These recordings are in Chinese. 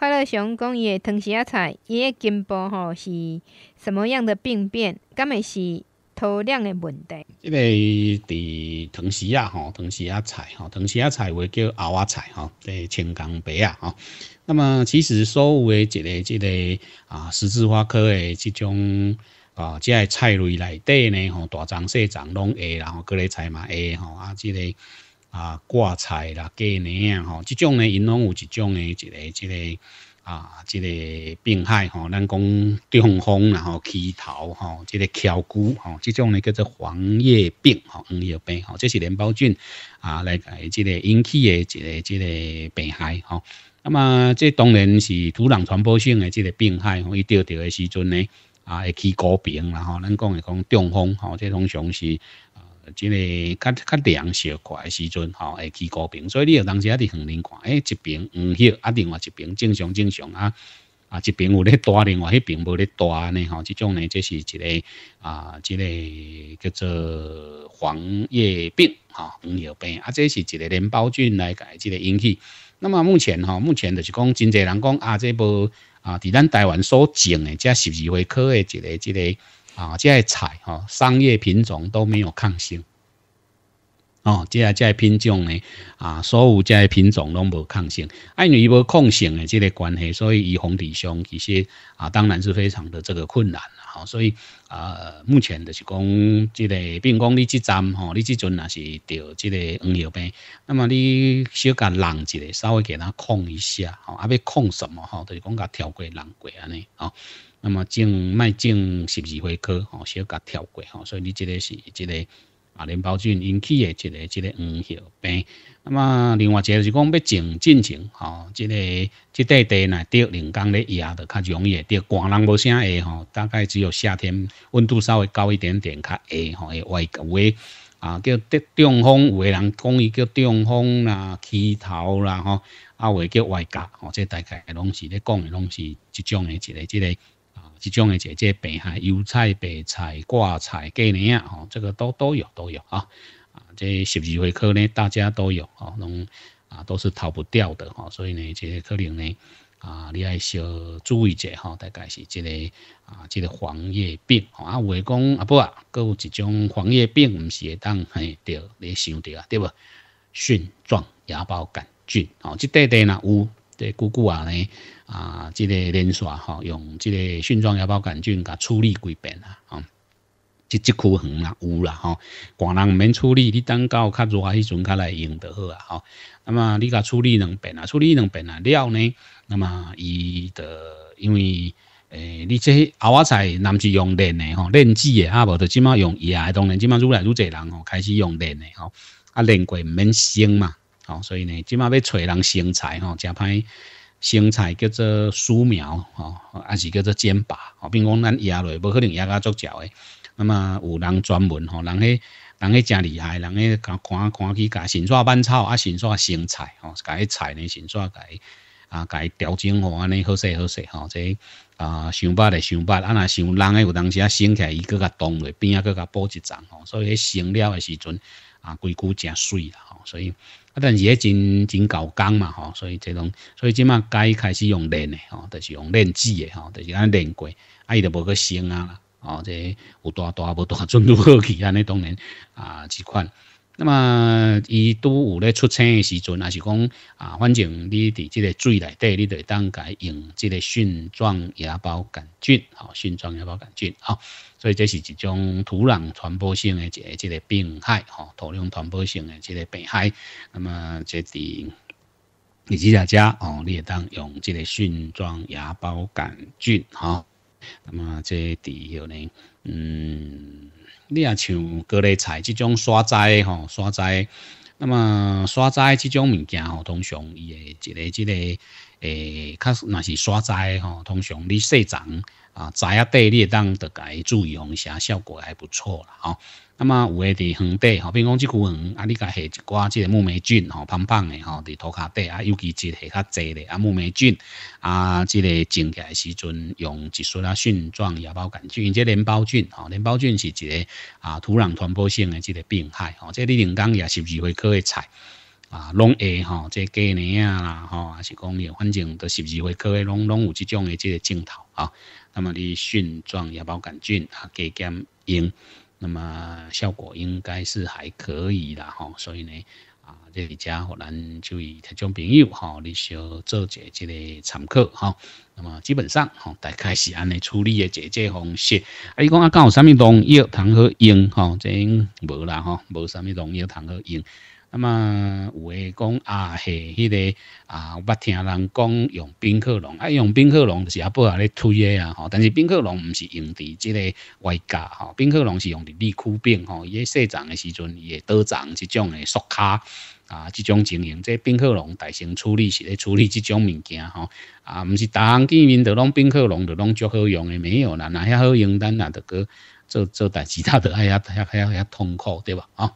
快乐熊讲伊诶藤氏啊菜伊诶根部吼是什么样的病变？敢会是土壤的问题？即个伫藤氏啊吼，藤氏啊菜吼，藤氏啊菜会叫娃娃菜吼，伫青江白啊吼。那么其实所有诶一个即个啊十字花科诶即种啊即个菜类内底呢吼，大葱、小葱拢会，然后各类菜嘛会吼啊即个。啊，挂菜啦，过年啊，吼，这种呢，因拢有一种的，一个，一个啊，一个病害吼，咱讲中风然后起头吼，这个翘骨吼，这种呢叫做黄叶病，哈，黄叶病，哈，这是连孢菌啊，来这个引起的一个，一个病害哈。那么这当然是土壤传播性的这个病害，吼，伊掉掉的时阵呢，啊，会起高病啦吼，咱讲是讲中风，吼，这通常是。即个较较凉少块时阵吼，会起高病，所以你有当时啊伫横年看，哎，一边黄叶，啊，另外一边正常正常啊，啊，一边有咧大，另外一边无咧大呢，吼，这种呢，这是一个啊，这个叫做黄叶病，哈，黄叶病，啊，这是一个连孢菌来改，这个引起。那么目前，哈，目前就是讲真济人讲啊，这部啊，伫咱台湾所种诶，加十二回科诶，一个即个啊，即个菜，哈，商业品种都没有抗性。哦，即下即品种呢？啊，所有即品种拢无抗性，啊、因为无抗性诶，即个关系，所以以红地上其实啊，当然是非常的这个困难。好，所以啊，目前就是讲即个，比如讲你即站吼，你即阵也是钓即个黄药病，那么你小甲冷一下，稍微给它控一下，好，啊，要控什么？哈，就是讲甲调过冷过安尼，哦，那么种卖种十二回科好，小甲调过，好，所以你即个是即个。啊，镰孢菌引起的一个、一个黄叶病。那么另外一个就是讲要静进程，吼，这个这块地呢，要人工来压的，较容易。要寒冷无啥会吼，大概只有夏天温度稍微高一点点，较会吼。会外外啊，叫中风，有个人讲伊叫中风啦，起头啦，吼，啊会叫外夹，吼，这大概拢是咧讲的，拢是一种的，一个、一个。即种诶，即姐病害，油菜、白菜、挂菜，今年啊，吼，这个都都有，都有啊。啊，即十二回科呢，大家都有，吼，拢啊都是逃不掉的，吼。所以呢，即个可能呢，啊，你爱小注意者吼，大概是即个啊，即个黄叶病，吼啊，有讲啊不啊，搁有一种黄叶病，毋是会当嘿着你想着啊，对不？蕈状芽孢杆菌，吼，即块块呐有，这姑姑啊呢。啊，即个连刷吼，用即个菌状芽孢杆菌甲处理几遍啊，吼，即即区红啦有啦吼，寒人毋免处理，你等到较热迄时阵较来用着好啊，吼，那么你甲处理两遍啊，处理两遍啊了呢，那么伊的因为诶，你这些阿仔菜，南是用连的吼，炼制的啊，无着即马用叶，还当然即马愈来愈侪人吼，开始用连的吼，啊炼过毋免生嘛，吼，所以呢即马要找人生菜吼，正歹。生菜叫做素苗吼，还是叫做尖把吼，并讲咱压落，无可能压到足脚的。那么有人专门吼，人迄人迄正厉害，人迄看看起改新刷板草啊，新刷生菜吼，甲迄菜呢，新刷改啊，改调整吼，安尼，好势好势吼。即、这啊，想法咧想法，啊若想人诶，有当时啊省起来伊搁甲冻落，边啊搁甲补一层吼，所以迄生了诶时阵。啊，规矩真水啦，吼，所以啊，但是也真真够工嘛，吼，所以这种，所以即马介开始用练的，吼，就是用练字的，吼，就是安练过，啊，伊就无个生啊，哦，这有大大无大，准如何去？安尼当然啊，即款。那么，伊拄有咧出生诶时阵，也是讲啊，反正你伫即个水内底，你就会当改用即个蕈状芽孢杆菌，吼。蕈状芽孢杆菌，好，所以这是一种土壤传播性诶一个即个病害，吼，土壤传播性诶即个病害。那么，即伫你只家家哦，你也当用即个蕈状芽孢杆菌，吼。那么这第幺呢，嗯，你啊像各类菜，这种沙斋吼沙斋，那么沙斋这种物件吼，通常伊诶一个一个诶，较若是沙斋吼，通常你细长。啊，知影地你会当得该注意一虾，效果还不错啦。吼，那么有诶伫横地，比如讲即古黄啊，你甲下一寡即个木霉菌，吼，胖胖的，吼，伫涂骹底啊，尤其即下较侪咧啊，木霉菌啊，即个种起来时阵用一术啊，熏状芽包杆菌，即个连孢菌，吼，连孢菌是一个啊，土壤传播性的即个病害，吼，即个你临港也是会回会采。啊，拢会吼，即过年啊啦吼，还是讲也，反正都十二月科诶，拢拢有即种诶即个镜头啊。那么你选状芽孢杆菌啊，加减用，那么效果应该是还可以啦吼。所以呢，啊，这里家伙咱就以特种朋友哈，你需要做者即个参考哈。那么基本上，哈，大概是安尼处理的解决方式。啊，伊讲啊，讲有啥物农药通好用，哈，这样无啦，吼，无啥物农药通好用。那么有诶讲啊，系迄个啊，我八听人讲用冰克隆，啊，用冰克隆是也不好咧推诶啊，吼，但是冰克隆毋是用伫即个外家，吼，冰克隆是用伫利枯病吼，伊咧生长诶时阵伊也多长即种诶缩卡。啊，即种经营，这宾克隆大型处理是咧处理即种物件吼。啊，毋是逐项见面就拢宾克隆就拢足好用诶，没有啦，那遐好用，咱也得去做做代志，他的，哎呀，遐遐遐痛苦，对吧？啊。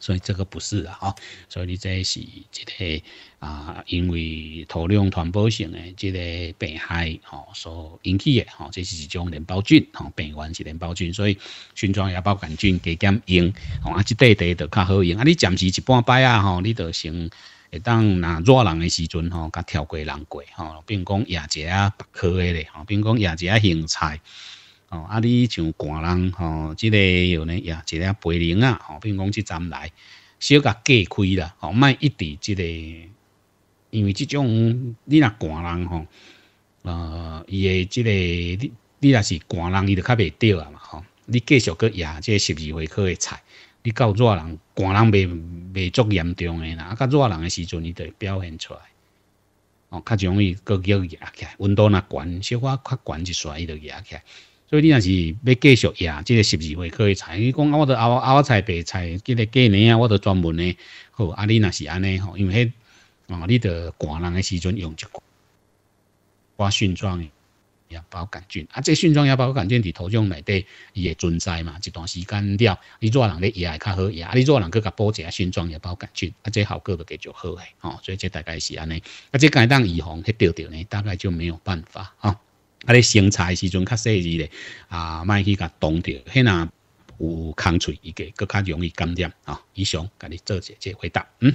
所以这个不是啊，所以你这是一个啊，因为土壤传播性的这个病害吼所引起的吼，这是一种链孢菌吼，病原是链孢菌，所以寻常芽孢杆菌加减用，啊，即块地都较好用，啊，你暂时一半摆啊，吼，你都先会当若热人的时阵吼，甲跳过人过吼，并讲也节啊科的咧吼，并讲也节啊形菜，哦，啊，你像寒人，吼，即个有呢，呀，一个白铃啊，吼，比如讲即站来，小甲隔开啦，吼，卖一直即个，因为即种你若寒人，吼，呃，伊诶即个，你你若是寒人，伊就较袂掉啊嘛，吼，你继续过芽，即个十二回开诶菜，你到热人，寒人袂袂足严重诶啦，啊，较热人诶时阵，伊就表现出来，哦，较容易过叫芽起，来，温度若悬，小可较悬一仔伊就芽起。来。所以你若是要继续腌，即个十二月可以采。你讲啊，我都啊啊，我采白菜，即个过年啊，我都专门呢。好，啊你若是安尼，吼，因为迄，哦，你得寒人诶时阵用一罐，刮菌状，牙包杆菌啊，即个菌状牙孢杆菌伫土壤内底伊会存在嘛，一段时间了，你热人咧也会较好，腌啊你热人去甲补一下菌状牙包杆菌，啊即效果就继续好诶，吼，所以即大概是安尼，啊即该当预防迄钓钓呢，大概就没有办法啊。啊！你生菜时阵较细致咧，啊，卖去甲冻着，迄呐，有空喙，伊个，搁较容易感染啊。以上，甲你做些些回答，嗯。